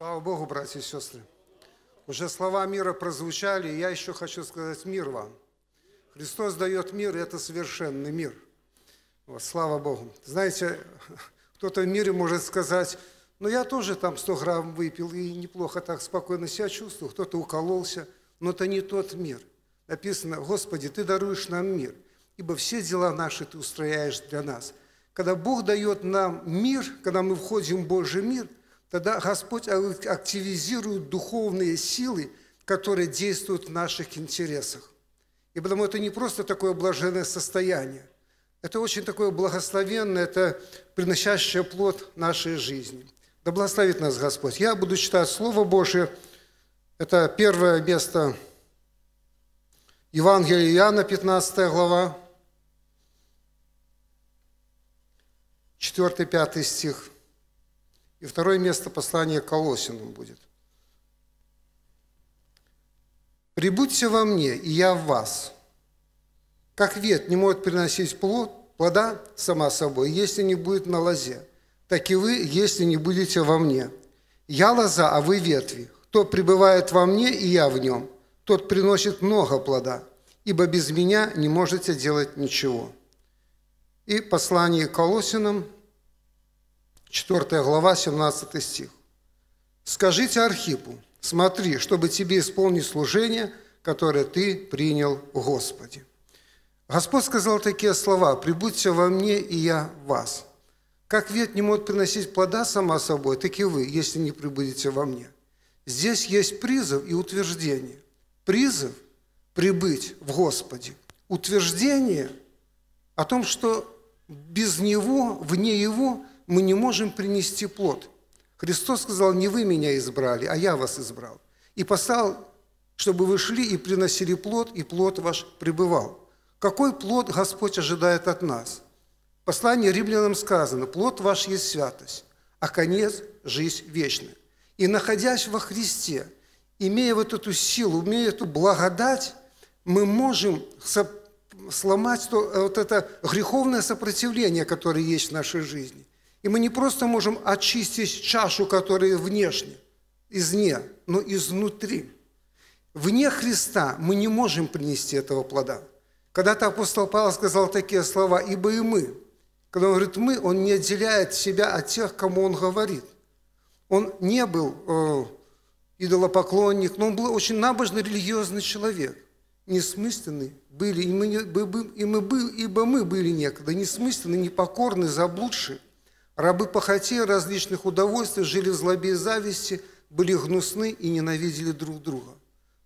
Слава Богу, братья и сестры. Уже слова мира прозвучали, и я еще хочу сказать мир вам. Христос дает мир, и это совершенный мир. Вот, слава Богу. Знаете, кто-то в мире может сказать, ну я тоже там 100 грамм выпил, и неплохо так спокойно себя чувствую, кто-то укололся, но это не тот мир. Написано, Господи, Ты даруешь нам мир, ибо все дела наши Ты устрояешь для нас. Когда Бог дает нам мир, когда мы входим в Божий мир, Тогда Господь активизирует духовные силы, которые действуют в наших интересах. И потому это не просто такое блаженное состояние. Это очень такое благословенное, это приносящее плод нашей жизни. Да благословит нас Господь. Я буду читать Слово Божие. Это первое место Евангелия Иоанна, 15 глава, 4-5 стих. И второе место послание Колосинам будет. «Прибудьте во мне, и я в вас. Как вет не может приносить плод, плода сама собой, если не будет на лозе, так и вы, если не будете во мне. Я лоза, а вы ветви. Кто пребывает во мне, и я в нем, тот приносит много плода, ибо без меня не можете делать ничего». И послание Колосинам – 4 глава, 17 стих. «Скажите Архипу, смотри, чтобы тебе исполнить служение, которое ты принял Господи». Господь сказал такие слова «Прибудьте во мне, и я вас». Как ветвь не может приносить плода сама собой, так и вы, если не прибудете во мне. Здесь есть призыв и утверждение. Призыв – прибыть в Господе. Утверждение о том, что без Него, вне Его – мы не можем принести плод. Христос сказал, не вы меня избрали, а я вас избрал. И послал, чтобы вы шли и приносили плод, и плод ваш пребывал. Какой плод Господь ожидает от нас? Послание римлянам сказано, плод ваш есть святость, а конец – жизнь вечная. И находясь во Христе, имея вот эту силу, имея эту благодать, мы можем сломать то, э, вот это греховное сопротивление, которое есть в нашей жизни. И мы не просто можем очистить чашу, которая внешне, извне, но изнутри. Вне Христа мы не можем принести этого плода. Когда-то апостол Павел сказал такие слова, «Ибо и мы». Когда он говорит «мы», он не отделяет себя от тех, кому он говорит. Он не был э, идолопоклонник, но он был очень набожный религиозный человек. Несмысленный были, и мы, и мы, ибо мы были некогда несмысленны, непокорны, заблудшие. Рабы похоти различных удовольствий жили в злобе и зависти, были гнусны и ненавидели друг друга.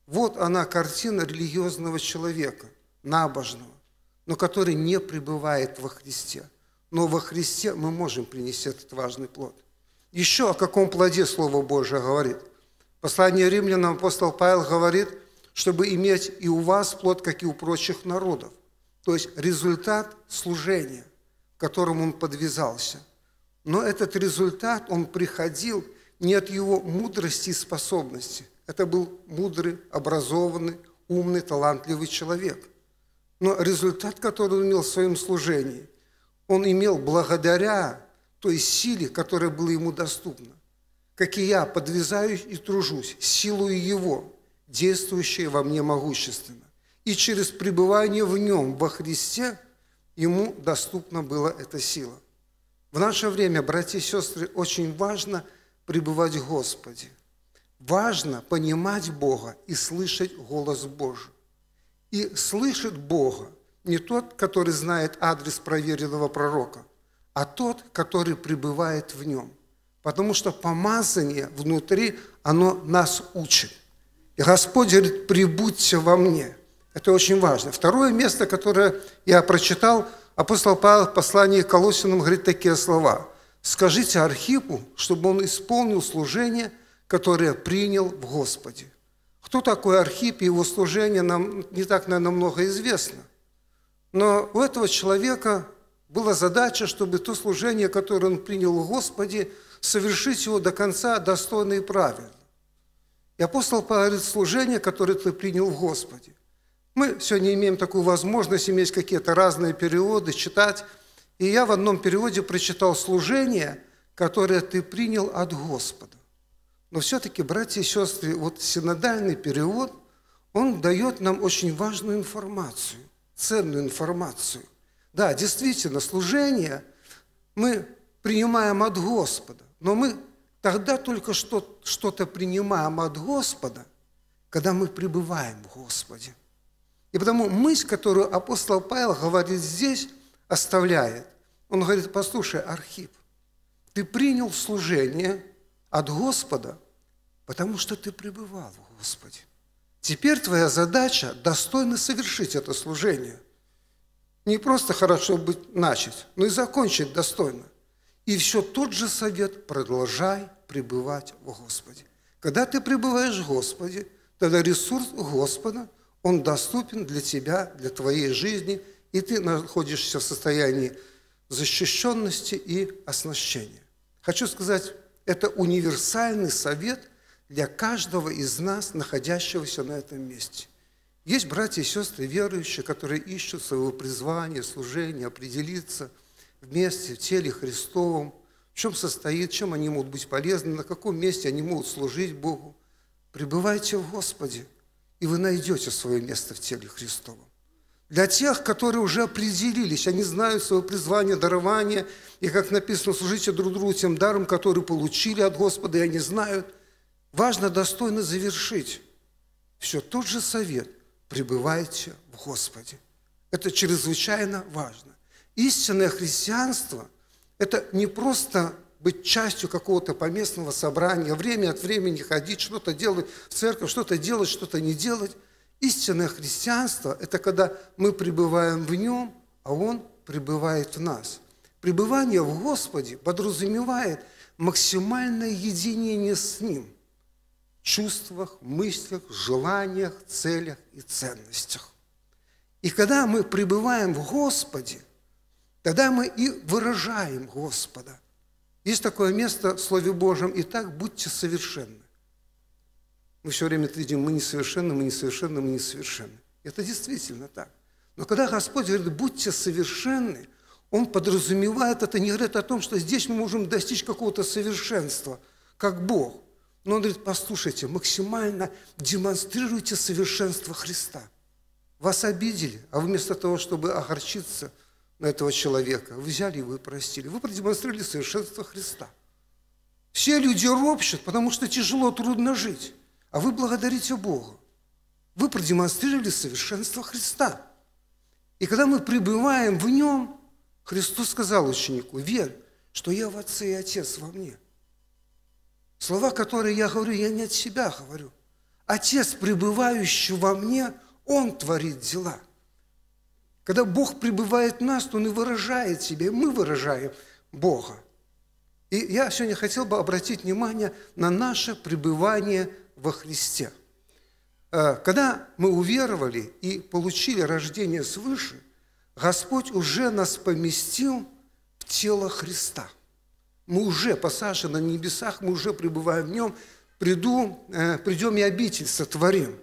Вот она картина религиозного человека, набожного, но который не пребывает во Христе. Но во Христе мы можем принести этот важный плод. Еще о каком плоде Слово Божие говорит. Послание римлянам апостол Павел говорит, чтобы иметь и у вас плод, как и у прочих народов. То есть результат служения, к которому он подвязался – но этот результат, он приходил не от его мудрости и способности. Это был мудрый, образованный, умный, талантливый человек. Но результат, который он имел в своем служении, он имел благодаря той силе, которая была ему доступна. Как и я, подвязаюсь и тружусь, силу его, действующее во мне могущественно. И через пребывание в нем, во Христе, ему доступна была эта сила. В наше время, братья и сестры, очень важно пребывать в Господе. Важно понимать Бога и слышать голос Божий. И слышит Бога не тот, который знает адрес проверенного пророка, а тот, который пребывает в нем. Потому что помазание внутри, оно нас учит. И Господь говорит, прибудьте во мне. Это очень важно. Второе место, которое я прочитал – апостол Павел в послании к Колосинам говорит такие слова. «Скажите Архипу, чтобы он исполнил служение, которое принял в Господе». Кто такой Архип и его служение, нам не так, наверное, много известно. Но у этого человека была задача, чтобы то служение, которое он принял в Господи, совершить его до конца достойно и правильно. И апостол говорит, служение, которое ты принял в Господе. Мы сегодня имеем такую возможность иметь какие-то разные переводы, читать. И я в одном переводе прочитал «служение, которое ты принял от Господа». Но все-таки, братья и сестры, вот синодальный перевод, он дает нам очень важную информацию, ценную информацию. Да, действительно, служение мы принимаем от Господа, но мы тогда только что-то принимаем от Господа, когда мы пребываем в Господе. И потому мысль, которую апостол Павел говорит здесь, оставляет. Он говорит, послушай, Архип, ты принял служение от Господа, потому что ты пребывал в Господе. Теперь твоя задача достойно совершить это служение. Не просто хорошо быть начать, но и закончить достойно. И все тот же совет – продолжай пребывать в Господе. Когда ты пребываешь в Господе, тогда ресурс Господа – он доступен для тебя, для твоей жизни, и ты находишься в состоянии защищенности и оснащения. Хочу сказать, это универсальный совет для каждого из нас, находящегося на этом месте. Есть братья и сестры верующие, которые ищут своего призвания, служения, определиться вместе в теле Христовом, в чем состоит, чем они могут быть полезны, на каком месте они могут служить Богу. Пребывайте в Господе – и вы найдете свое место в теле Христовом. Для тех, которые уже определились, они знают свое призвание, дарование, и, как написано, служите друг другу тем даром, который получили от Господа, и они знают. Важно достойно завершить. Все тот же совет – пребывайте в Господе. Это чрезвычайно важно. Истинное христианство – это не просто быть частью какого-то поместного собрания, время от времени ходить, что-то делать в церковь, что-то делать, что-то не делать. Истинное христианство – это когда мы пребываем в Нем, а Он пребывает в нас. Пребывание в Господе подразумевает максимальное единение с Ним в чувствах, мыслях, желаниях, целях и ценностях. И когда мы пребываем в Господе, тогда мы и выражаем Господа. Есть такое место в Слове Божьем, и так будьте совершенны. Мы все время это видим, мы несовершенны, мы несовершенны, мы несовершенны. Это действительно так. Но когда Господь говорит, будьте совершенны, Он подразумевает это, не говорит о том, что здесь мы можем достичь какого-то совершенства, как Бог. Но Он говорит, послушайте, максимально демонстрируйте совершенство Христа. Вас обидели, а вместо того, чтобы огорчиться – на этого человека. Вы взяли его и простили. Вы продемонстрировали совершенство Христа. Все люди ропщут, потому что тяжело, трудно жить. А вы благодарите Бога. Вы продемонстрировали совершенство Христа. И когда мы пребываем в Нем, Христос сказал ученику, верь, что я в Отце и Отец во мне. Слова, которые я говорю, я не от себя говорю. Отец, пребывающий во мне, Он творит дела – когда Бог пребывает в нас, то Он и выражает себя, и мы выражаем Бога. И я сегодня хотел бы обратить внимание на наше пребывание во Христе. Э, когда мы уверовали и получили рождение свыше, Господь уже нас поместил в тело Христа. Мы уже посажены на небесах, мы уже пребываем в Нем, приду, э, придем и обитель сотворим.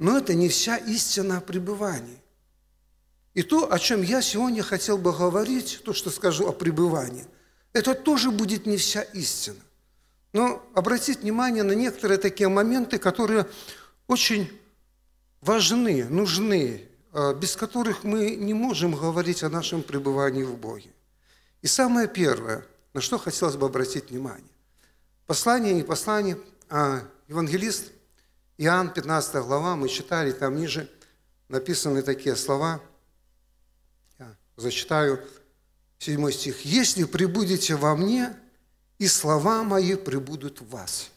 Но это не вся истина о пребывании. И то, о чем я сегодня хотел бы говорить, то, что скажу о пребывании, это тоже будет не вся истина. Но обратить внимание на некоторые такие моменты, которые очень важны, нужны, э, без которых мы не можем говорить о нашем пребывании в Боге. И самое первое, на что хотелось бы обратить внимание. Послание, не послание, а евангелист Иоанн, 15 глава, мы читали, там ниже написаны такие слова – Зачитаю 7 стих. «Если прибудете во мне, и слова мои прибудут в вас».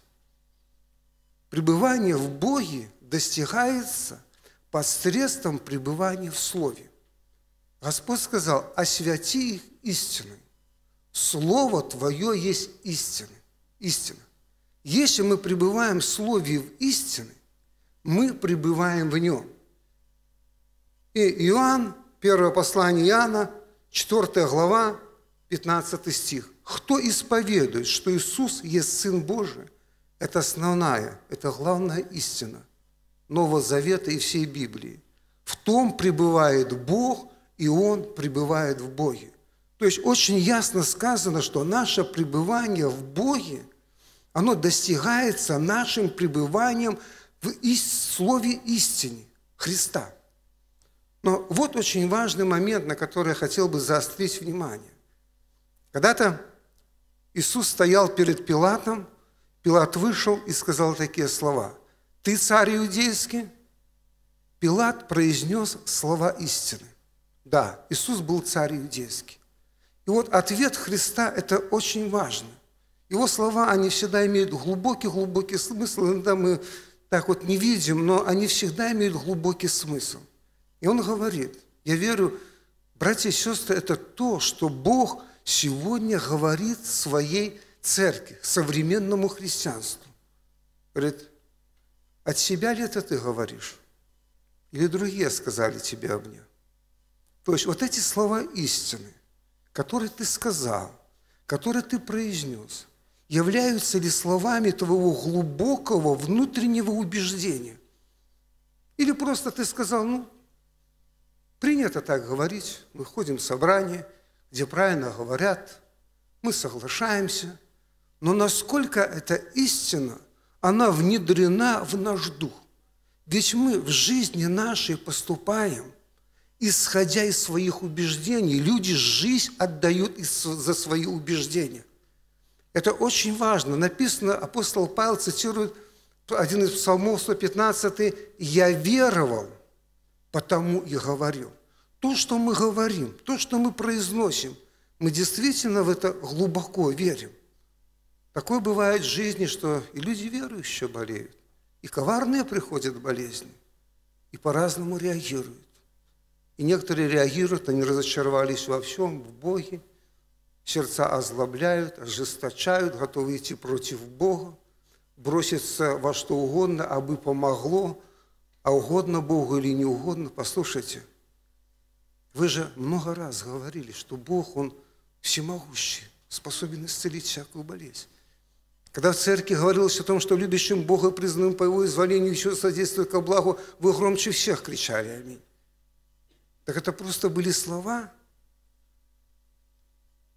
Пребывание в Боге достигается посредством пребывания в Слове. Господь сказал, «Освяти их истиной». Слово Твое есть истина. истина. Если мы пребываем в Слове в истины, мы пребываем в Нем. И Иоанн Первое послание Иоанна, 4 глава, 15 стих. Кто исповедует, что Иисус есть Сын Божий, это основная, это главная истина Нового Завета и всей Библии. В том пребывает Бог, и Он пребывает в Боге. То есть очень ясно сказано, что наше пребывание в Боге, оно достигается нашим пребыванием в Слове истине Христа – но вот очень важный момент, на который я хотел бы заострить внимание. Когда-то Иисус стоял перед Пилатом, Пилат вышел и сказал такие слова. «Ты царь иудейский?» Пилат произнес слова истины. Да, Иисус был царь иудейский. И вот ответ Христа – это очень важно. Его слова, они всегда имеют глубокий-глубокий смысл. Иногда мы так вот не видим, но они всегда имеют глубокий смысл – и он говорит, я верю, братья и сестры, это то, что Бог сегодня говорит своей церкви, современному христианству. Говорит, от себя ли это ты говоришь? Или другие сказали тебе об мне? То есть вот эти слова истины, которые ты сказал, которые ты произнес, являются ли словами твоего глубокого внутреннего убеждения? Или просто ты сказал, ну, Принято так говорить, мы ходим в собрание, где правильно говорят, мы соглашаемся, но насколько эта истина, она внедрена в наш дух. Ведь мы в жизни нашей поступаем, исходя из своих убеждений. Люди жизнь отдают за свои убеждения. Это очень важно. Написано, апостол Павел цитирует один из псалмов 115, «Я веровал, потому и говорю. То, что мы говорим, то, что мы произносим, мы действительно в это глубоко верим. Такое бывает в жизни, что и люди верующие болеют, и коварные приходят болезни, и по-разному реагируют. И некоторые реагируют, они разочаровались во всем, в Боге, сердца озлобляют, ожесточают, готовы идти против Бога, броситься во что угодно, а бы помогло – а угодно Богу или не угодно, послушайте, вы же много раз говорили, что Бог, Он всемогущий, способен исцелить всякую болезнь. Когда в церкви говорилось о том, что любящим Бога признаным по Его изволению еще содействует ко благу, вы громче всех кричали «Аминь». Так это просто были слова?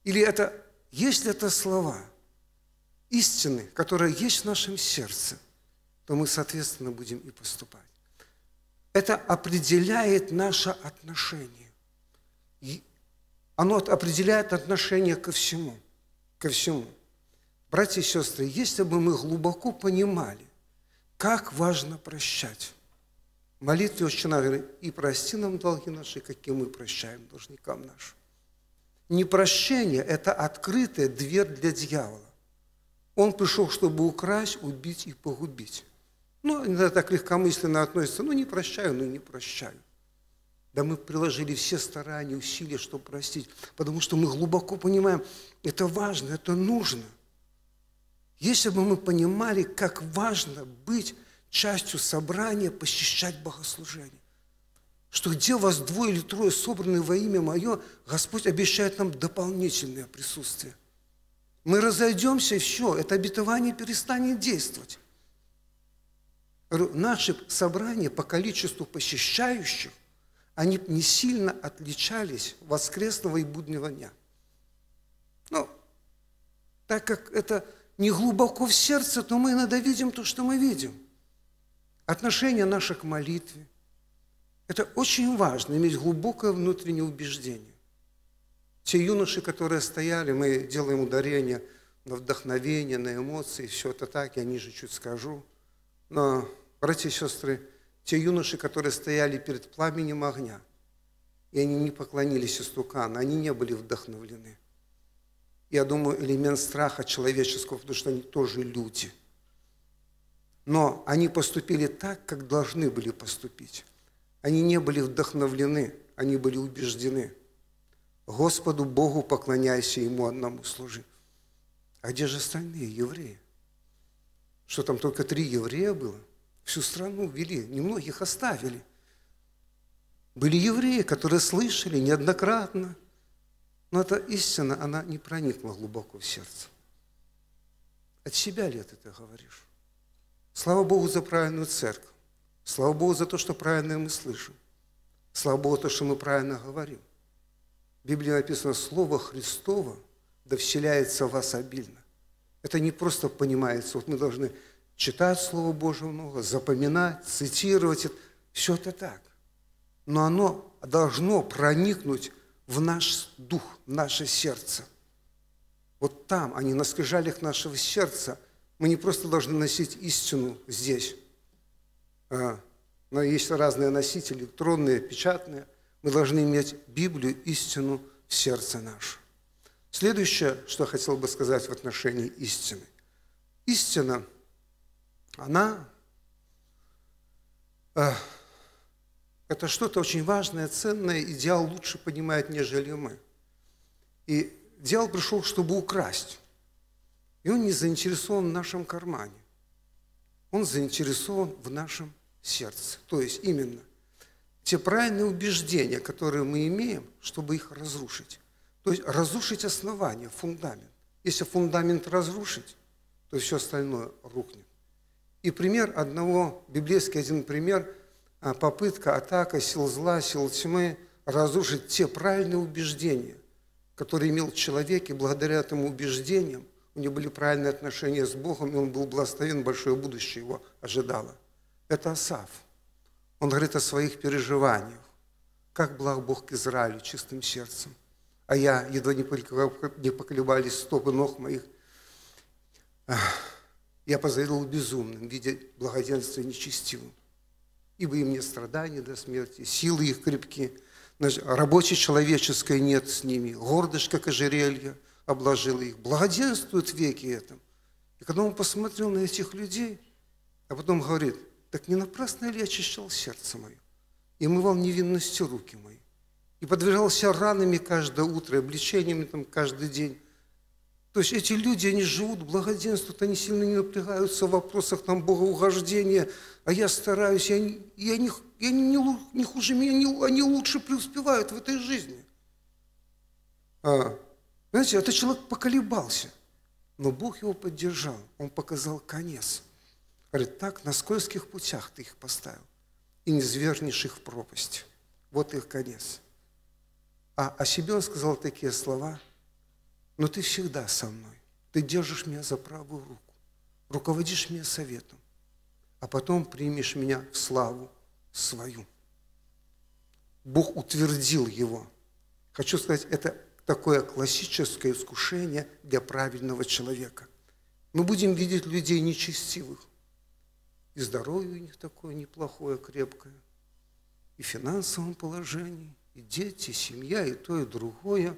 Или это, есть ли это слова истины, которые есть в нашем сердце, то мы, соответственно, будем и поступать это определяет наше отношение. И оно определяет отношение ко всему, ко всему. Братья и сестры, если бы мы глубоко понимали, как важно прощать, в молитве очень наверное, и прости нам долги наши, какие мы прощаем должникам нашим. Непрощение – это открытая дверь для дьявола. Он пришел, чтобы украсть, убить и погубить. Ну, иногда так легкомысленно относится, Ну, не прощаю, ну, не прощаю. Да мы приложили все старания, усилия, чтобы простить, потому что мы глубоко понимаем, это важно, это нужно. Если бы мы понимали, как важно быть частью собрания, посещать богослужение, что где вас двое или трое собраны во имя Мое, Господь обещает нам дополнительное присутствие. Мы разойдемся, и все, это обетование перестанет действовать наши собрания по количеству посещающих, они не сильно отличались воскресного и буднего дня. Но ну, так как это не глубоко в сердце, то мы иногда видим то, что мы видим. Отношение наше к молитве. Это очень важно, иметь глубокое внутреннее убеждение. Те юноши, которые стояли, мы делаем ударение на вдохновение, на эмоции, все это так, я ниже чуть скажу – но, братья и сестры, те юноши, которые стояли перед пламенем огня, и они не поклонились истукану, они не были вдохновлены. Я думаю, элемент страха человеческого, потому что они тоже люди. Но они поступили так, как должны были поступить. Они не были вдохновлены, они были убеждены. Господу Богу поклоняйся, Ему одному служи. А где же остальные евреи? что там только три еврея было. Всю страну вели, немногих оставили. Были евреи, которые слышали неоднократно, но эта истина, она не проникла глубоко в сердце. От себя ли ты это говоришь? Слава Богу за правильную церковь. Слава Богу за то, что правильное мы слышим. Слава Богу, то, что мы правильно говорим. В Библии написано, Слово Христово да вселяется в вас обильно. Это не просто понимается. Вот мы должны читать Слово Божье много, запоминать, цитировать. Все это так. Но оно должно проникнуть в наш дух, в наше сердце. Вот там, а не на скрижалях нашего сердца. Мы не просто должны носить истину здесь. А, но есть разные носители, электронные, печатные. Мы должны иметь Библию, истину в сердце наше. Следующее, что я хотел бы сказать в отношении истины. Истина, она э, это что-то очень важное, ценное, Идеал лучше понимает, нежели мы. И дьявол пришел, чтобы украсть. И он не заинтересован в нашем кармане. Он заинтересован в нашем сердце. То есть именно те правильные убеждения, которые мы имеем, чтобы их разрушить. То есть разрушить основание, фундамент. Если фундамент разрушить, то все остальное рухнет. И пример одного, библейский один пример, а, попытка, атака сил зла, сил тьмы разрушить те правильные убеждения, которые имел человек, и благодаря этому убеждениям у него были правильные отношения с Богом, и он был благословен, большое будущее его ожидало. Это Асав. Он говорит о своих переживаниях. Как благ Бог к Израилю чистым сердцем – а я едва не поколебались стопы ног моих. Я позавидовал безумным, видя благоденствие нечестивым. Ибо им нет страданий до смерти, силы их крепки, рабочей человеческой нет с ними, гордость, как ожерелье, обложила их. Благоденствуют веки этом. И когда он посмотрел на этих людей, а потом говорит, так не напрасно ли я очищал сердце мое, и омывал невинностью руки мои и подвергался ранами каждое утро, обличениями там каждый день. То есть эти люди, они живут, благоденствуют, они сильно не напрягаются в вопросах там богоугождения, а я стараюсь, и они, и они, и они не, не хуже меня, не, они лучше преуспевают в этой жизни. А, знаете, этот человек поколебался, но Бог его поддержал, он показал конец. Говорит, так на скользких путях ты их поставил, и не звернешь их в пропасть. Вот их конец. А, о а себе он сказал такие слова, но «Ну, ты всегда со мной, ты держишь меня за правую руку, руководишь меня советом, а потом примешь меня в славу свою. Бог утвердил его. Хочу сказать, это такое классическое искушение для правильного человека. Мы будем видеть людей нечестивых. И здоровье у них такое неплохое, крепкое, и в финансовом положении, и дети, и семья, и то, и другое.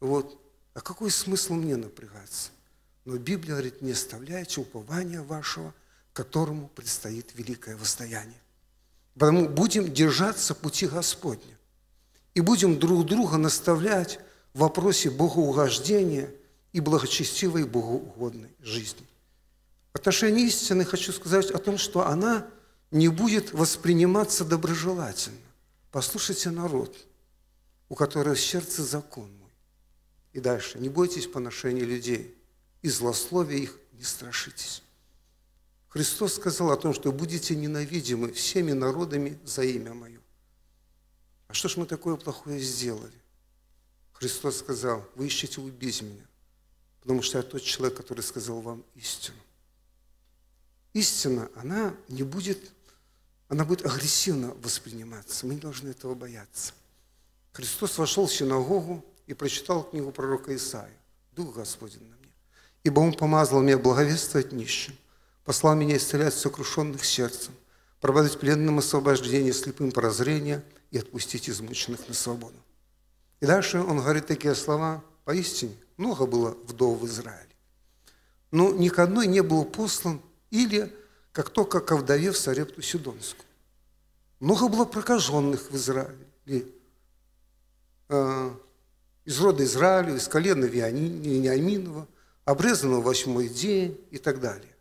Вот. А какой смысл мне напрягаться? Но Библия говорит, не оставляйте упования вашего, которому предстоит великое воздаяние. поэтому будем держаться пути Господня. И будем друг друга наставлять в вопросе богоугождения и благочестивой богоугодной жизни. В отношении истины хочу сказать о том, что она не будет восприниматься доброжелательно. Послушайте народ, у которого в сердце закон мой. И дальше. Не бойтесь поношения людей, и злословия их не страшитесь. Христос сказал о том, что будете ненавидимы всеми народами за имя Мое. А что ж мы такое плохое сделали? Христос сказал, вы ищете убить меня, потому что я тот человек, который сказал вам истину. Истина, она не будет она будет агрессивно восприниматься. Мы не должны этого бояться. Христос вошел в синагогу и прочитал книгу пророка Исаия. Дух Господень на мне. Ибо Он помазал меня благовествовать нищим, послал меня исцелять сокрушенных сердцем, проводить пленным освобождение, слепым прозрение и отпустить измученных на свободу. И дальше он говорит такие слова, поистине, много было вдов в Израиле. Но ни к одной не был послан или как только ковдовев Сарепту Сидонскую. Много было прокаженных в Израиле, э, из рода Израиля, из колена Вениаминова, обрезанного восьмой день и так далее.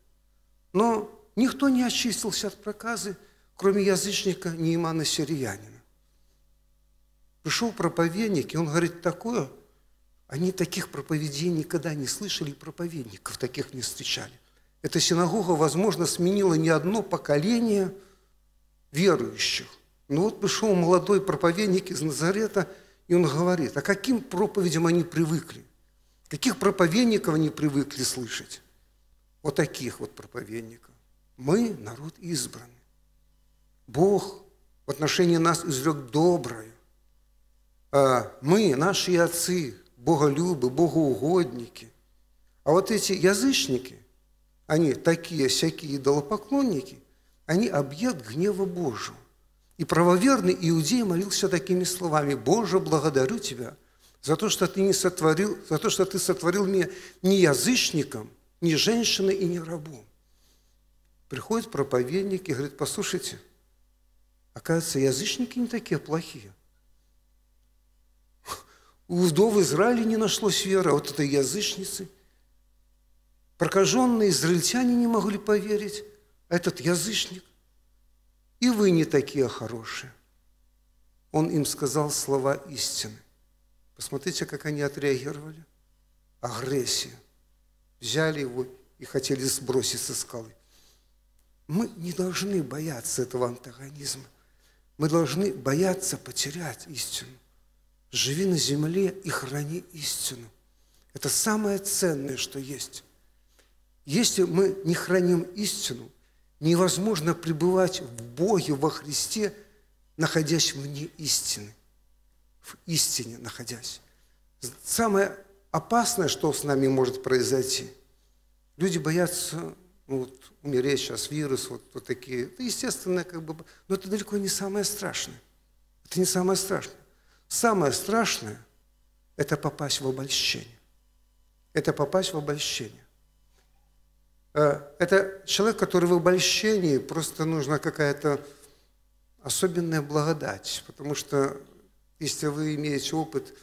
Но никто не очистился от проказы, кроме язычника Неимана Сириянина. Пришел проповедник, и он говорит такое, они таких проповедей никогда не слышали, и проповедников таких не встречали. Эта синагога, возможно, сменила не одно поколение верующих. Но вот пришел молодой проповедник из Назарета, и он говорит, а каким проповедям они привыкли? Каких проповедников они привыкли слышать? Вот таких вот проповедников. Мы – народ избранный. Бог в отношении нас изрек доброе. А мы, наши отцы, боголюбы, богоугодники. А вот эти язычники, они такие всякие идолопоклонники, они объект гнева Божьего. И правоверный иудей молился такими словами, «Боже, благодарю Тебя за то, что Ты, не сотворил, за то, что ты сотворил меня не язычником, не женщиной и не рабом». Приходит проповедник и говорит, «Послушайте, оказывается, язычники не такие плохие. У вдовы Израиля не нашлось веры, а вот этой язычницы Прокаженные израильтяне не могли поверить, этот язычник. И вы не такие хорошие. Он им сказал слова истины. Посмотрите, как они отреагировали. Агрессия. Взяли его и хотели сбросить со скалы. Мы не должны бояться этого антагонизма. Мы должны бояться потерять истину. Живи на земле и храни истину. Это самое ценное, что есть. Если мы не храним истину, невозможно пребывать в Боге, во Христе, находясь вне истины, в истине находясь. Самое опасное, что с нами может произойти, люди боятся ну, вот, умереть сейчас, вирус, вот, вот такие. Это естественное, как бы, но это далеко не самое страшное. Это не самое страшное. Самое страшное – это попасть в обольщение. Это попасть в обольщение. Э, это человек, который в обольщении, просто нужна какая-то особенная благодать, потому что если вы имеете опыт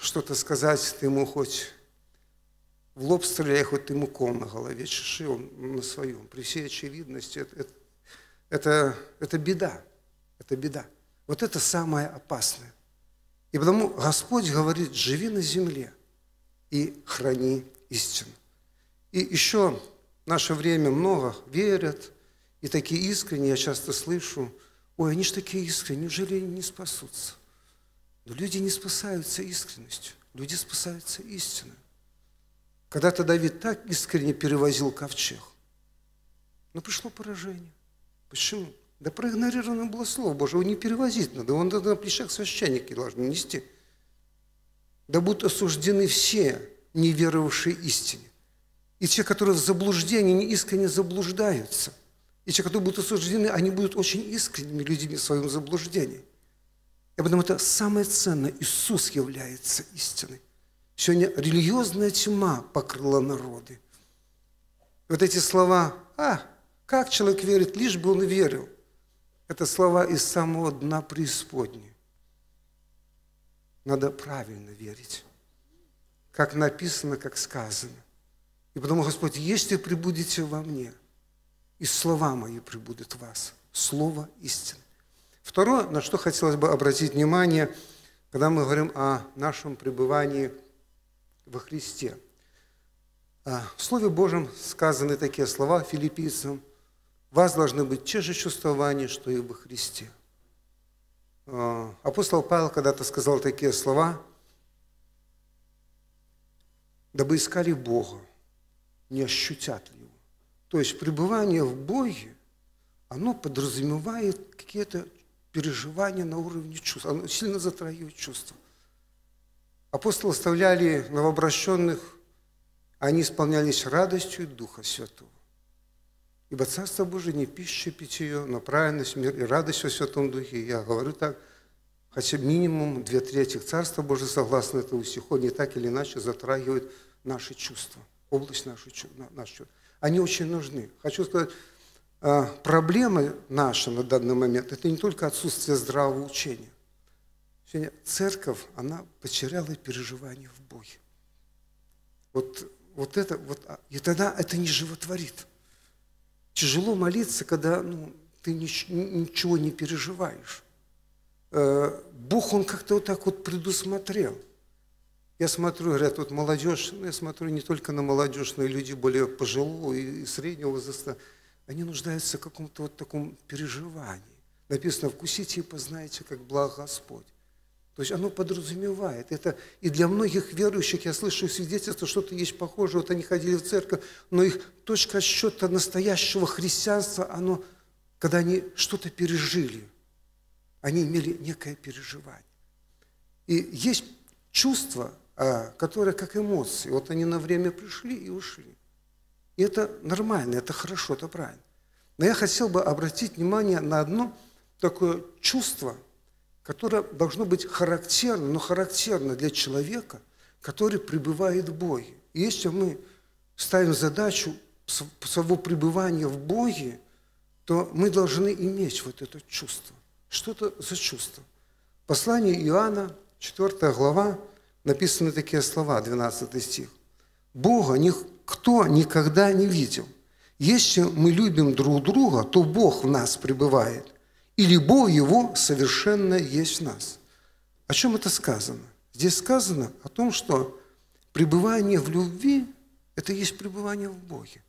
что-то сказать, ты ему хоть в лоб стреляй, хоть ты муком на голове чеши, он на своем. При всей очевидности это, это, это, это беда, это беда. Вот это самое опасное. И потому Господь говорит, живи на земле и храни истину. И еще в наше время много верят, и такие искренние, я часто слышу, ой, они же такие искренние, неужели не спасутся? Но люди не спасаются искренностью, люди спасаются истиной. Когда-то Давид так искренне перевозил ковчег, но пришло поражение. Почему? Да проигнорировано было Слово Божие, его не перевозить надо, он на плечах священники должны нести. Да будут осуждены все неверовавшие истине. И те, которые в заблуждении, они искренне заблуждаются. И те, которые будут осуждены, они будут очень искренними людьми в своем заблуждении. И поэтому это самое ценное. Иисус является истиной. Сегодня религиозная тьма покрыла народы. И вот эти слова «А, как человек верит, лишь бы он верил» – это слова из самого дна преисподней. Надо правильно верить. Как написано, как сказано. И потому Господь, если прибудете во мне, и слова мои прибудут в вас, слово истины. Второе, на что хотелось бы обратить внимание, когда мы говорим о нашем пребывании во Христе. А, в Слове Божьем сказаны такие слова филиппийцам. «Вас должны быть те же чувствования, что и во Христе». А, апостол Павел когда-то сказал такие слова, «Дабы искали Бога, не ощутят ли его. То есть пребывание в Боге, оно подразумевает какие-то переживания на уровне чувств. Оно сильно затрагивает чувства. Апостолы оставляли новообращенных, они исполнялись радостью Духа Святого. Ибо Царство Божие не пища питье, но праведность, мир и радость во Святом Духе. Я говорю так, хотя минимум две трети Царства Божие, согласно этому стиху, не так или иначе затрагивают наши чувства – область нашу, наш нашу. Они очень нужны. Хочу сказать, а, проблема наша на данный момент – это не только отсутствие здравого учения. Сегодня церковь, она потеряла переживание в Боге. Вот, вот это, вот, а, и тогда это не животворит. Тяжело молиться, когда ну, ты ничего не переживаешь. Э, Бог, Он как-то вот так вот предусмотрел – я смотрю, говорят, вот молодежь, ну, я смотрю не только на молодежь, но и люди более пожилого и среднего возраста, они нуждаются в каком-то вот таком переживании. Написано, вкусите и познаете, как благ Господь. То есть оно подразумевает. Это и для многих верующих, я слышу свидетельство, что-то есть похожее, вот они ходили в церковь, но их точка счета настоящего христианства, оно, когда они что-то пережили, они имели некое переживание. И есть чувство, а, которые как эмоции. Вот они на время пришли и ушли. И это нормально, это хорошо, это правильно. Но я хотел бы обратить внимание на одно такое чувство, которое должно быть характерно, но характерно для человека, который пребывает в Боге. И если мы ставим задачу своего пребывания в Боге, то мы должны иметь вот это чувство. Что это за чувство? Послание Иоанна, 4 глава, написаны такие слова, 12 стих. «Бога никто никогда не видел. Если мы любим друг друга, то Бог в нас пребывает, или Бог Его совершенно есть в нас». О чем это сказано? Здесь сказано о том, что пребывание в любви – это есть пребывание в Боге.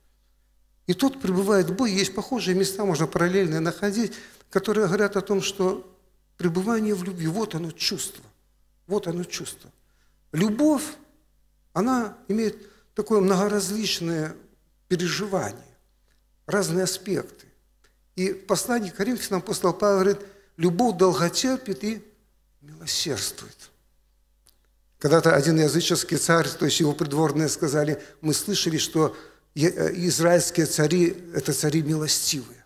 И тот пребывает в Боге, есть похожие места, можно параллельно находить, которые говорят о том, что пребывание в любви – вот оно чувство, вот оно чувство любовь, она имеет такое многоразличное переживание, разные аспекты. И в послании к Коринфянам апостол Павел говорит, любовь долготерпит и милосердствует. Когда-то один языческий царь, то есть его придворные сказали, мы слышали, что э, израильские цари – это цари милостивые.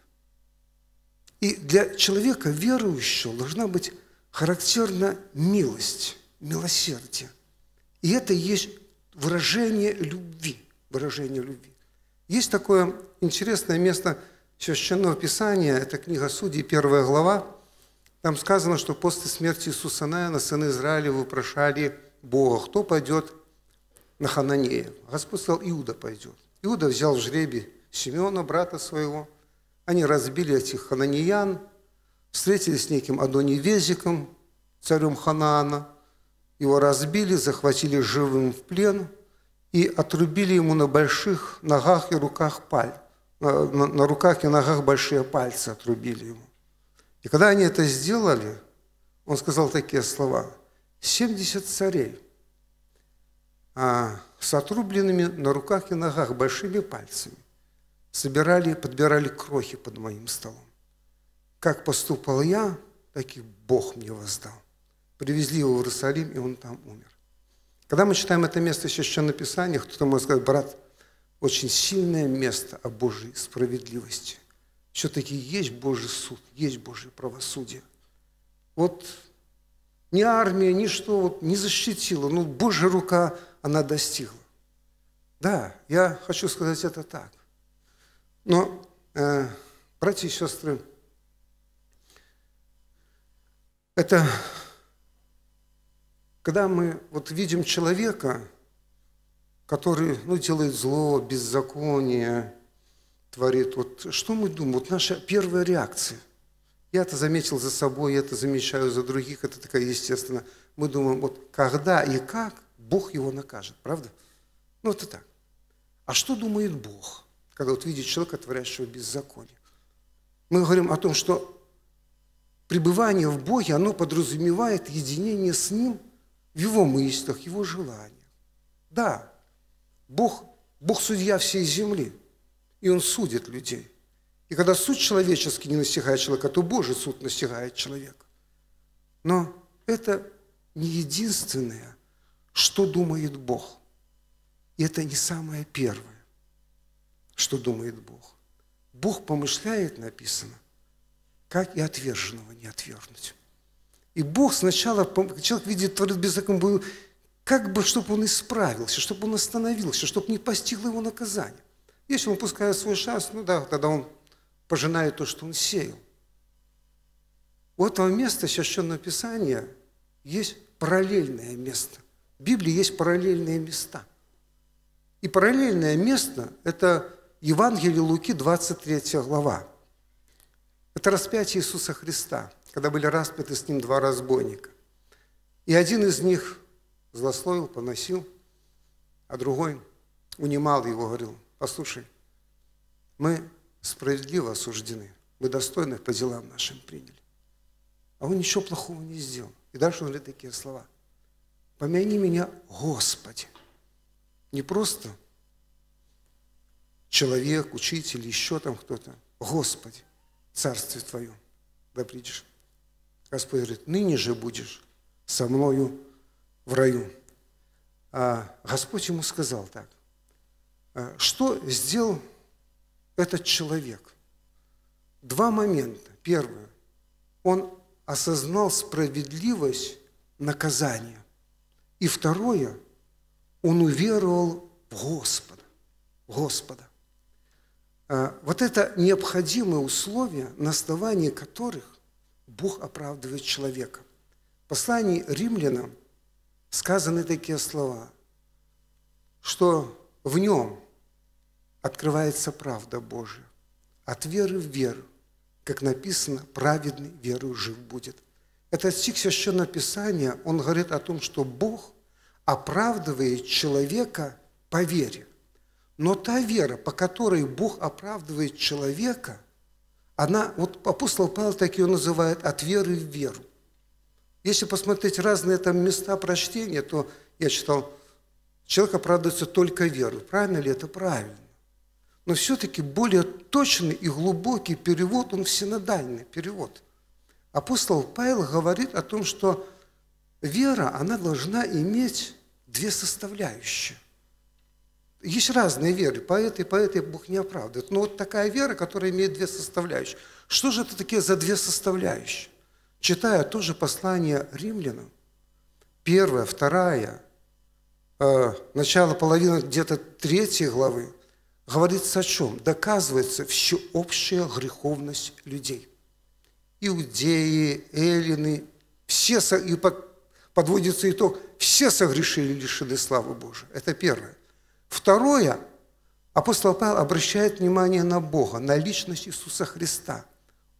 И для человека верующего должна быть характерна милость, милосердие – и это есть выражение любви, выражение любви. Есть такое интересное место Священного Писания, это книга Судей, первая глава. Там сказано, что после смерти Иисуса Навина сыны Израиля вопрошали Бога, кто пойдет на Хананея. Господь сказал, Иуда пойдет. Иуда взял в жребий Симеона, брата своего. Они разбили этих Хананеян, встретились с неким Адонивезиком, царем Ханаана – его разбили, захватили живым в плен и отрубили ему на больших ногах и руках паль. На, э, на, на руках и ногах большие пальцы отрубили ему. И когда они это сделали, он сказал такие слова. 70 царей а, с отрубленными на руках и ногах большими пальцами собирали, подбирали крохи под моим столом. Как поступал я, так и Бог мне воздал привезли его в Иерусалим, и он там умер. Когда мы читаем это место еще в Священном Писании, кто-то может сказать, брат, очень сильное место о Божьей справедливости. Все-таки есть Божий суд, есть Божье правосудие. Вот ни армия, ни что вот не защитила, но Божья рука, она достигла. Да, я хочу сказать это так. Но, э, братья и сестры, это когда мы вот видим человека, который ну, делает зло, беззаконие, творит, вот что мы думаем? Вот наша первая реакция. Я это заметил за собой, я это замечаю за других, это такая естественно. Мы думаем, вот когда и как Бог его накажет, правда? Ну, это так. А что думает Бог, когда вот видит человека, творящего беззаконие? Мы говорим о том, что пребывание в Боге, оно подразумевает единение с Ним – в его мыслях, его желаниях. Да, Бог, Бог судья всей земли, и Он судит людей. И когда суд человеческий не настигает человека, то Божий суд настигает человека. Но это не единственное, что думает Бог. И это не самое первое, что думает Бог. Бог помышляет, написано, как и отверженного не отвергнуть. И Бог сначала, человек видит, творит беззаконие, был, как бы, чтобы он исправился, чтобы он остановился, чтобы не постигло его наказание. Если он пускает свой шанс, ну да, тогда он пожинает то, что он сеял. У этого места Священного Писания есть параллельное место. В Библии есть параллельные места. И параллельное место – это Евангелие Луки, 23 глава. Это распятие Иисуса Христа – когда были распяты с ним два разбойника. И один из них злословил, поносил, а другой унимал его, говорил, послушай, мы справедливо осуждены, мы достойных по делам нашим приняли. А он ничего плохого не сделал. И дальше он говорит такие слова. Помяни меня, Господи. Не просто человек, учитель, еще там кто-то. Господи, Царствие Твое, да придешь. Господь говорит, ныне же будешь со мною в раю. А Господь ему сказал так. «А что сделал этот человек? Два момента. Первое. Он осознал справедливость наказания. И второе. Он уверовал в Господа. Господа. А вот это необходимые условия, на основании которых Бог оправдывает человека. В послании римлянам сказаны такие слова, что в нем открывается правда Божия. От веры в веру, как написано, праведный верою жив будет. Это стих Священного Писания, он говорит о том, что Бог оправдывает человека по вере. Но та вера, по которой Бог оправдывает человека – она, вот апостол Павел так ее называет, от веры в веру. Если посмотреть разные там места прочтения, то я читал, человек оправдывается только верой. Правильно ли это? Правильно. Но все-таки более точный и глубокий перевод, он всенадальный перевод. Апостол Павел говорит о том, что вера, она должна иметь две составляющие – есть разные веры, по этой, по этой Бог не оправдывает. Но вот такая вера, которая имеет две составляющие. Что же это такие за две составляющие? Читая тоже послание римлянам, первая, вторая, э, начало половина где-то третьей главы, говорится о чем? Доказывается всеобщая греховность людей. Иудеи, эллины, все, и подводится итог, все согрешили лишены славы Божией. Это первое. Второе, апостол Павел обращает внимание на Бога, на личность Иисуса Христа.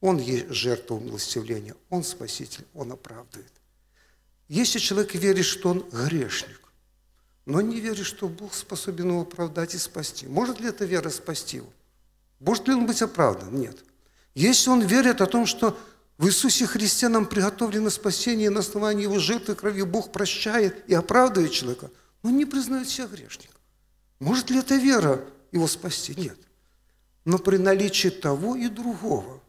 Он есть жертва умилостивления, Он спаситель, Он оправдывает. Если человек верит, что он грешник, но не верит, что Бог способен его оправдать и спасти, может ли эта вера спасти его? Может ли он быть оправдан? Нет. Если он верит о том, что в Иисусе Христе нам приготовлено спасение, на основании Его жертвы крови Бог прощает и оправдывает человека, но он не признает себя грешником. Может ли эта вера его спасти? Нет. Но при наличии того и другого,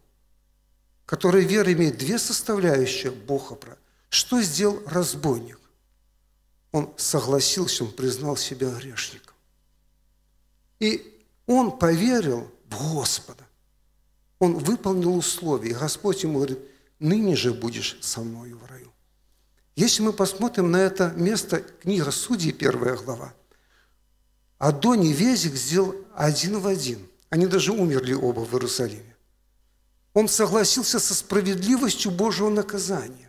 который вера имеет две составляющие Бога, что сделал разбойник? Он согласился, он признал себя грешником. И он поверил в Господа. Он выполнил условия. И Господь ему говорит, ныне же будешь со мною в раю. Если мы посмотрим на это место, книга Судей, первая глава – а Дони Везик сделал один в один. Они даже умерли оба в Иерусалиме. Он согласился со справедливостью Божьего наказания.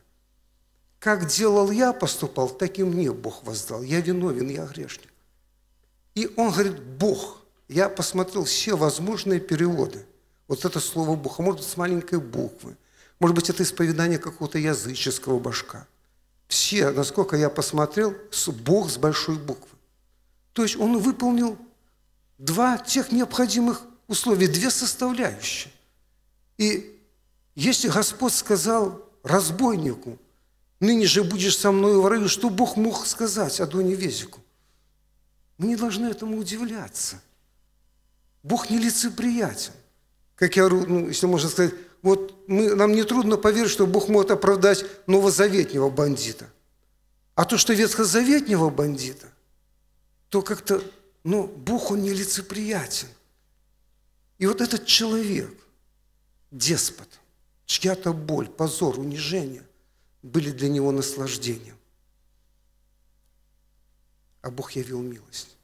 Как делал я, поступал, так и мне Бог воздал. Я виновен, я грешник. И он говорит, Бог. Я посмотрел все возможные переводы. Вот это слово Бог, а может быть, с маленькой буквы. Может быть, это исповедание какого-то языческого башка. Все, насколько я посмотрел, Бог с большой буквы. То есть он выполнил два тех необходимых условия, две составляющие. И если Господь сказал разбойнику, ныне же будешь со мной в раю, что Бог мог сказать Адоне Везику? Мы не должны этому удивляться. Бог нелицеприятен. Как я, ну, если можно сказать, вот мы, нам нетрудно поверить, что Бог может оправдать новозаветнего бандита. А то, что ветхозаветнего бандита – то как-то, ну, Бог, он нелицеприятен. И вот этот человек, деспот, чья-то боль, позор, унижение были для него наслаждением. А Бог явил милость.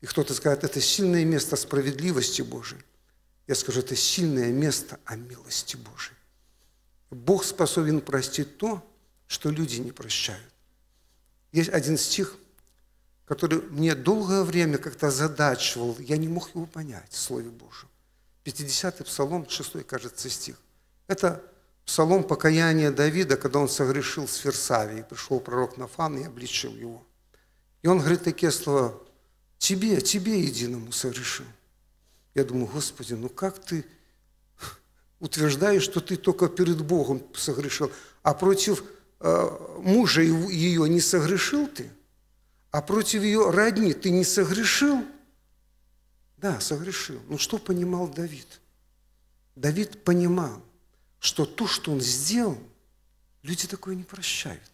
И кто-то скажет, это сильное место справедливости Божией. Я скажу, это сильное место о милости Божией. Бог способен простить то, что люди не прощают. Есть один стих – который мне долгое время как-то задачивал, я не мог его понять в Слове Божьем. 50-й Псалом, 6 кажется, стих. Это Псалом покаяния Давида, когда он согрешил с Версавией. Пришел пророк Нафан и обличил его. И он говорит такие слова, «Тебе, тебе единому согрешил». Я думаю, Господи, ну как ты утверждаешь, что ты только перед Богом согрешил, а против э, мужа ее не согрешил ты? а против ее родни ты не согрешил? Да, согрешил. Но что понимал Давид? Давид понимал, что то, что он сделал, люди такое не прощают.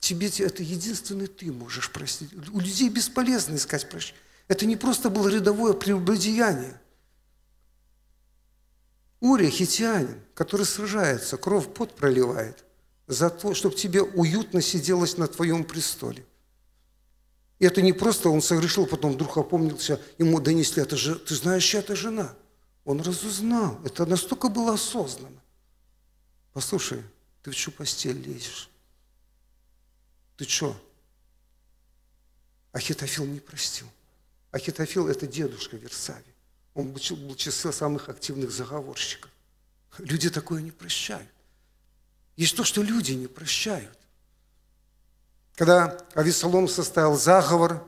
Тебе это единственный ты можешь простить. У людей бесполезно искать прощения. Это не просто было рядовое прелюбодеяние. Урия, хитианин, который сражается, кровь пот проливает за то, чтобы тебе уютно сиделось на твоем престоле. И это не просто он согрешил, потом вдруг опомнился, ему донесли, это же, ты знаешь, чья это жена? Он разузнал, это настолько было осознанно. Послушай, ты в чью постель лезешь? Ты что? Ахитофил не простил. Ахитофил – это дедушка Версави. Он был в числе самых активных заговорщиков. Люди такое не прощают. Есть то, что люди не прощают когда Авесолом составил заговор,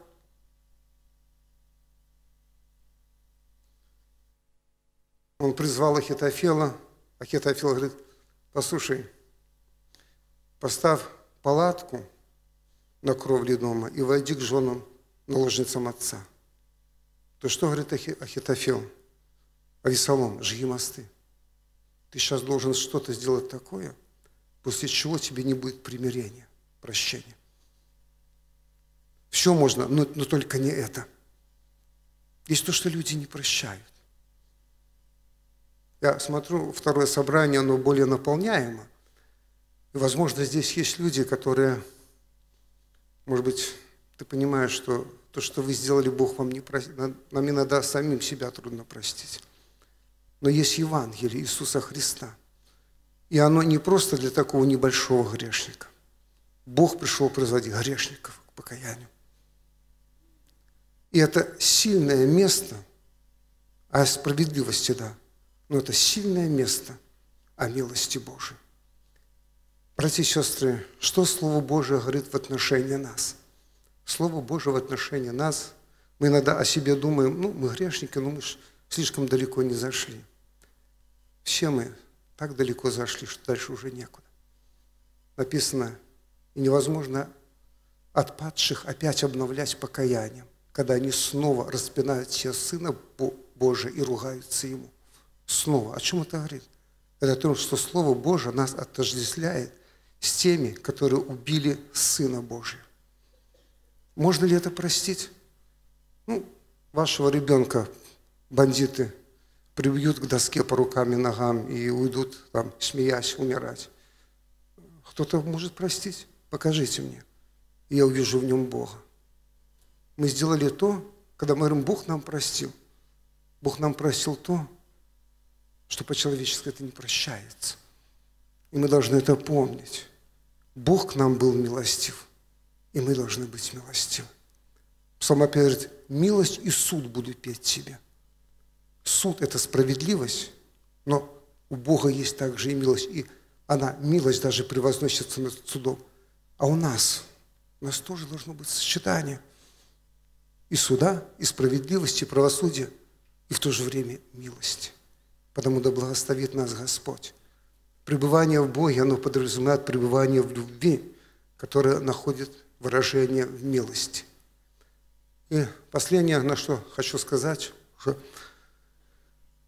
он призвал Ахитофела. Ахитофел говорит, послушай, поставь палатку на кровле дома и войди к женам наложницам отца. То что говорит Ахитофел? Авесолом, жги мосты. Ты сейчас должен что-то сделать такое, после чего тебе не будет примирения, прощения. Все можно, но, но только не это. Есть то, что люди не прощают. Я смотрю, второе собрание, оно более наполняемо. И, возможно, здесь есть люди, которые, может быть, ты понимаешь, что то, что вы сделали, Бог вам не простит. Нам иногда самим себя трудно простить. Но есть Евангелие Иисуса Христа. И оно не просто для такого небольшого грешника. Бог пришел производить грешников к покаянию. И это сильное место, а справедливости, да, но это сильное место о а милости Божией. Братья и сестры, что Слово Божие говорит в отношении нас? Слово Божие в отношении нас, мы иногда о себе думаем, ну, мы грешники, но ну, мы слишком далеко не зашли. Все мы так далеко зашли, что дальше уже некуда. Написано, и невозможно отпадших опять обновлять покаянием когда они снова распинают сейчас Сына Божия и ругаются Ему. Снова. О чем это говорит? Это о том, что Слово Божие нас отождествляет с теми, которые убили Сына Божия. Можно ли это простить? Ну, вашего ребенка бандиты прибьют к доске по рукам и ногам и уйдут там, смеясь, умирать. Кто-то может простить? Покажите мне. я увижу в нем Бога. Мы сделали то, когда мы говорим, Бог нам простил. Бог нам простил то, что по-человечески это не прощается. И мы должны это помнить. Бог к нам был милостив, и мы должны быть милостивы. Псалмопевец говорит, милость и суд будут петь тебе. Суд – это справедливость, но у Бога есть также и милость. И она, милость даже превозносится над судом. А у нас, у нас тоже должно быть сочетание – и суда, и справедливости, и правосудия, и в то же время милости. Потому да благословит нас Господь. Пребывание в Боге, оно подразумевает пребывание в любви, которое находит выражение в милости. И последнее, на что хочу сказать, уже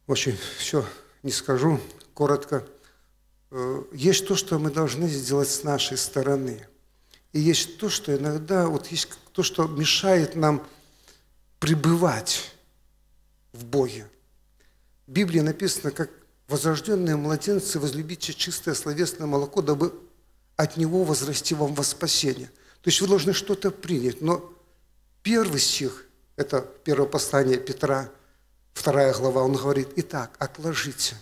очень все не скажу, коротко. Э, есть то, что мы должны сделать с нашей стороны. И есть то, что иногда, вот есть то, что мешает нам пребывать в Боге. В Библии написано, как возрожденные младенцы возлюбите чистое словесное молоко, дабы от него возрасти вам во спасение. То есть вы должны что-то принять. Но первый стих, это первое послание Петра, вторая глава, он говорит, итак, отложите.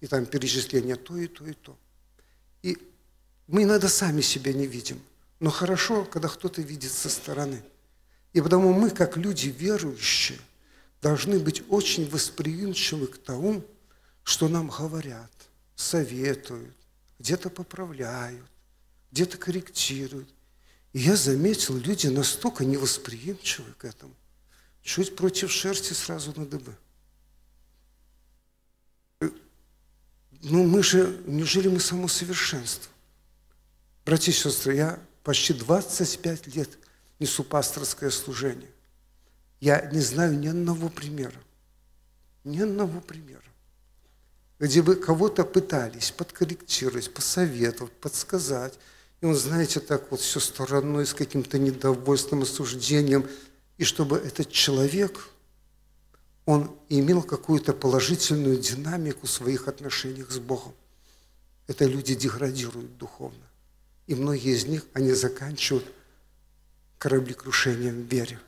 И там перечисление то и то и то. И мы иногда сами себя не видим. Но хорошо, когда кто-то видит со стороны – и потому мы, как люди верующие, должны быть очень восприимчивы к тому, что нам говорят, советуют, где-то поправляют, где-то корректируют. И я заметил, люди настолько невосприимчивы к этому. Чуть против шерсти сразу на дыбы. Ну, мы же, неужели мы само совершенство? Братья и сестры, я почти 25 лет несу пасторское служение. Я не знаю ни одного примера, ни одного примера, где бы кого-то пытались подкорректировать, посоветовать, подсказать. И он, знаете, так вот все стороной, с каким-то недовольством, осуждением. И чтобы этот человек, он имел какую-то положительную динамику в своих отношениях с Богом. Это люди деградируют духовно. И многие из них, они заканчивают кораблекрушением вере.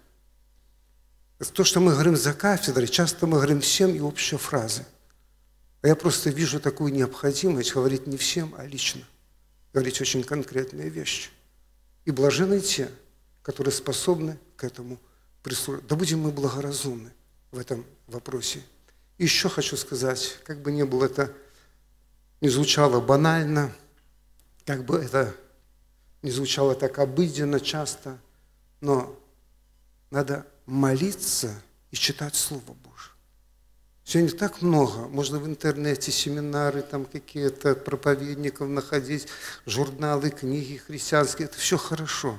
То, что мы говорим за кафедрой, часто мы говорим всем и общие фразы. А я просто вижу такую необходимость говорить не всем, а лично. Говорить очень конкретные вещи. И блажены те, которые способны к этому прислушаться. Да будем мы благоразумны в этом вопросе. И еще хочу сказать, как бы ни было это, не звучало банально, как бы это не звучало так обыденно часто – но надо молиться и читать Слово Божье. Сегодня так много. Можно в интернете семинары, там какие-то проповедников находить, журналы, книги христианские. Это все хорошо.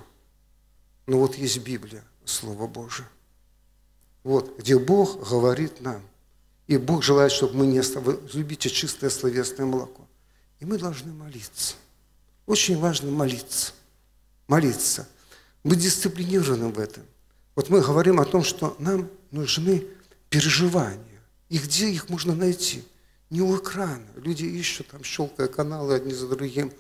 Но вот есть Библия, Слово Божие. Вот, где Бог говорит нам. И Бог желает, чтобы мы не оставили Любите чистое словесное молоко. И мы должны молиться. Очень важно молиться. Молиться быть дисциплинированным в этом. Вот мы говорим о том, что нам нужны переживания. И где их можно найти? Не у экрана. Люди ищут, там, щелкая каналы одни за другим.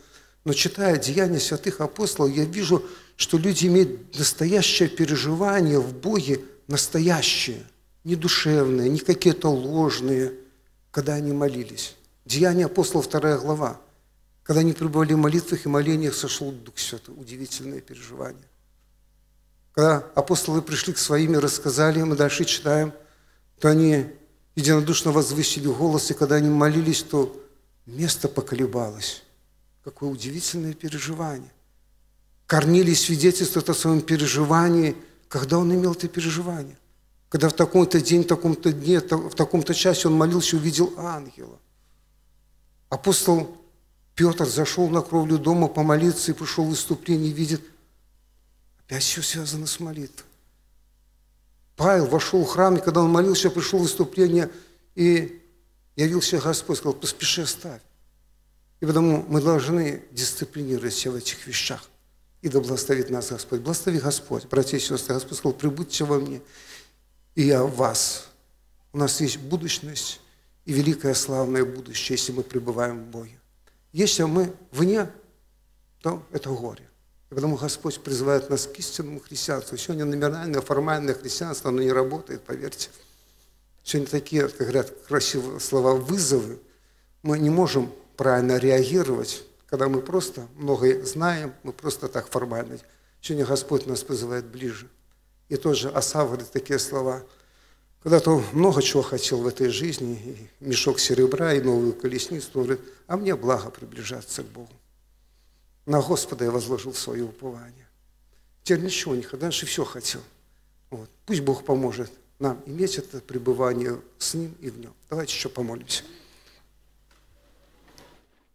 Но читая деяния святых апостолов, я вижу, что люди имеют настоящее переживание в Боге, настоящее, не душевное, не какие-то ложные, когда они молились. Деяния апостолов, вторая глава. Когда они пребывали в молитвах и молениях, сошел Дух Святой. Удивительное переживание. Когда апостолы пришли к своим и рассказали, мы дальше читаем, то они единодушно возвысили голос, и когда они молились, то место поколебалось. Какое удивительное переживание. Корнилий свидетельствует о своем переживании, когда он имел это переживание. Когда в таком-то день, в таком-то дне, в таком-то часе он молился и увидел ангела. Апостол Петр зашел на кровлю дома помолиться и пришел в выступление и видит – Опять все связано с молитвой. Павел вошел в храм, и когда он молился, пришло выступление, и явился Господь, сказал, поспеши, оставь. И потому мы должны дисциплинировать себя в этих вещах. И да благословит нас Господь. Благослови Господь. Братья и сестры, Господь сказал, прибудьте во мне, и я в вас. У нас есть будущность и великое славное будущее, если мы пребываем в Боге. Если мы вне, то это горе. И потому Господь призывает нас к истинному христианству, сегодня номинальное, формальное христианство, оно не работает, поверьте. Сегодня такие, как говорят, красивые слова «вызовы». Мы не можем правильно реагировать, когда мы просто многое знаем, мы просто так формально. Сегодня Господь нас призывает ближе. И тоже Асав говорит такие слова. Когда-то много чего хотел в этой жизни, и мешок серебра, и новую колесницу, он говорит, а мне благо приближаться к Богу. На Господа я возложил свое упование. Теперь ничего не хотел, раньше все хотел. Вот. Пусть Бог поможет нам иметь это пребывание с Ним и в Нем. Давайте еще помолимся.